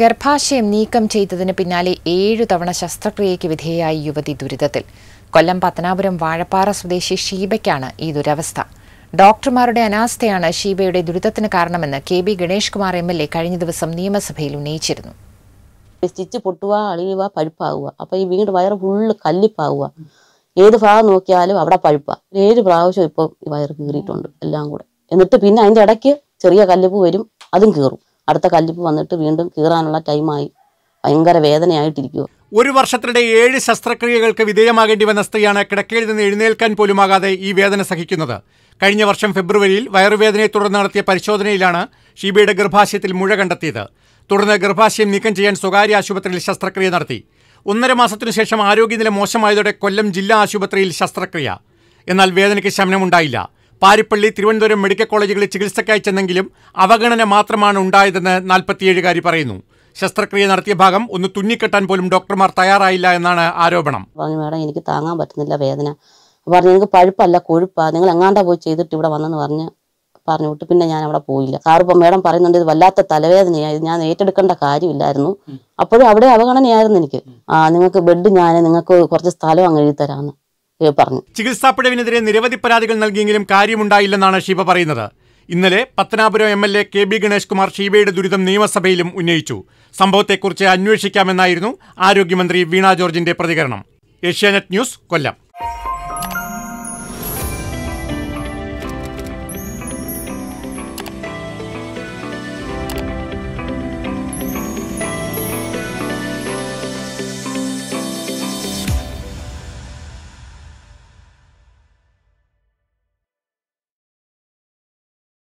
ഗർഭാശയം നീക്കം ചെയ്തതിന് പിന്നാലെ ഏഴു തവണ ശസ്ത്രക്രിയയ്ക്ക് വിധേയായി യുവതി ദുരിതത്തിൽ കൊല്ലം പത്തനാപുരം വാഴപ്പാറ സ്വദേശി ഷീബയ്ക്കാണ് ഈ ദുരവസ്ഥ ഡോക്ടർമാരുടെ അനാസ്ഥയാണ് ഷീബയുടെ ദുരിതത്തിന് കാരണമെന്ന് K B Ganesh Kumar M L A കഴിഞ്ഞ ദിവസം നിയമസഭയിൽ ഉന്നയിച്ചിരുന്നു സ്റ്റിച്ച് പൊട്ടുക അളിയുക പഴുപ്പാവുക അപ്പൊ ഈ വീട് വയറ് ഫുള്ള് കല്ലിപ്പാവുക ഏത് ഭാഗം നോക്കിയാലും അവിടെ പഴുപ്പാണ് ഏഴ് പ്രാവശ്യം ഇപ്പൊ വയറ് കീറിയിട്ടുണ്ട് എല്ലാം കൂടെ എന്നിട്ട് പിന്നെ അതിന്റെ ഇടയ്ക്ക് ചെറിയ കല്ലിപ്പ് വരും അതും കീറും അടുത്ത കല്ലിപ്പ് വന്നിട്ട് വീണ്ടും കീറാനുള്ള ടൈമായി ഭയങ്കര വേദനയായിട്ടിരിക്കുക ഒരു വർഷത്തിനിടെ ഏഴ് ശസ്ത്രക്രിയകൾക്ക് വിധേയമാകേണ്ടി വന്ന സ്ത്രീയാണ് കിടക്കയിൽ നിന്ന് എഴുന്നേൽക്കാൻ പോലുമാകാതെ ഈ വേദന സഹിക്കുന്നത് കഴിഞ്ഞ വർഷം ഫെബ്രുവരിയിൽ വയറുവേദനയെ തുടർന്ന് നടത്തിയ പരിശോധനയിലാണ് ഷീബയുടെ ഗർഭാശയത്തിൽ മുഴ കണ്ടെത്തിയത് തുടർന്ന് ഗർഭാശയം നീക്കം ചെയ്യാൻ സ്വകാര്യ ആശുപത്രിയിൽ ശസ്ത്രക്രിയ നടത്തി ഒന്നര മാസത്തിനു ശേഷം ആരോഗ്യനില മോശമായതോടെ കൊല്ലം ജില്ലാ ആശുപത്രിയിൽ ശസ്ത്രക്രിയ എന്നാൽ വേദനയ്ക്ക് ശമനമുണ്ടായില്ല പാരിപ്പള്ളി തിരുവനന്തപുരം മെഡിക്കൽ കോളേജുകളിൽ ചികിത്സയ്ക്കായി ചെന്നെങ്കിലും അവഗണന മാത്രമാണ് ഉണ്ടായതെന്ന് നാൽപ്പത്തിയേഴുകാരി പറയുന്നു ശസ്ത്രക്രിയ നടത്തിയ ഭാഗം ഒന്ന് തുന്നിക്കെട്ടാൻ പോലും ഡോക്ടർമാർ തയ്യാറായില്ല എന്നാണ് ആരോപണം പറഞ്ഞു മാഡം എനിക്ക് താങ്ങാൻ പറ്റുന്നില്ല വേദന പറഞ്ഞു നിങ്ങൾക്ക് പഴുപ്പല്ല കൊഴുപ്പാ നിങ്ങൾ എങ്ങാണ്ടാ പോയി ചെയ്തിട്ട് ഇവിടെ വന്നെന്ന് പറഞ്ഞ് പറഞ്ഞു വിട്ടു പിന്നെ ഞാൻ അവിടെ പോയില്ല സാറിപ്പം മേഡം പറയുന്നുണ്ട് ഇത് വല്ലാത്ത തലവേദനയായി ഞാൻ ഏറ്റെടുക്കേണ്ട കാര്യമില്ലായിരുന്നു അപ്പോഴും അവിടെ അവഗണനയായിരുന്നു എനിക്ക് ആ നിങ്ങൾക്ക് ബെഡ് ഞാൻ നിങ്ങൾക്ക് കുറച്ച് സ്ഥലം അങ്ങ് എഴുതി തരാമെന്ന് പറഞ്ഞു ചികിത്സാ പിഴവിനെതിരെ നിരവധി പരാതികൾ നൽകിയെങ്കിലും കാര്യമുണ്ടായില്ലെന്നാണ് ഷീബ പറയുന്നത് ഇന്നലെ Pathanapuram M L A K B Ganesh Kumar ഷീബയുടെ ദുരിതം നിയമസഭയിലും ഉന്നയിച്ചു സംഭവത്തെക്കുറിച്ച് അന്വേഷിക്കാമെന്നായിരുന്നു ആരോഗ്യമന്ത്രി വീണ ജോർജിന്റെ പ്രതികരണം ഏഷ്യാനെറ്റ് ന്യൂസ് കൊല്ലം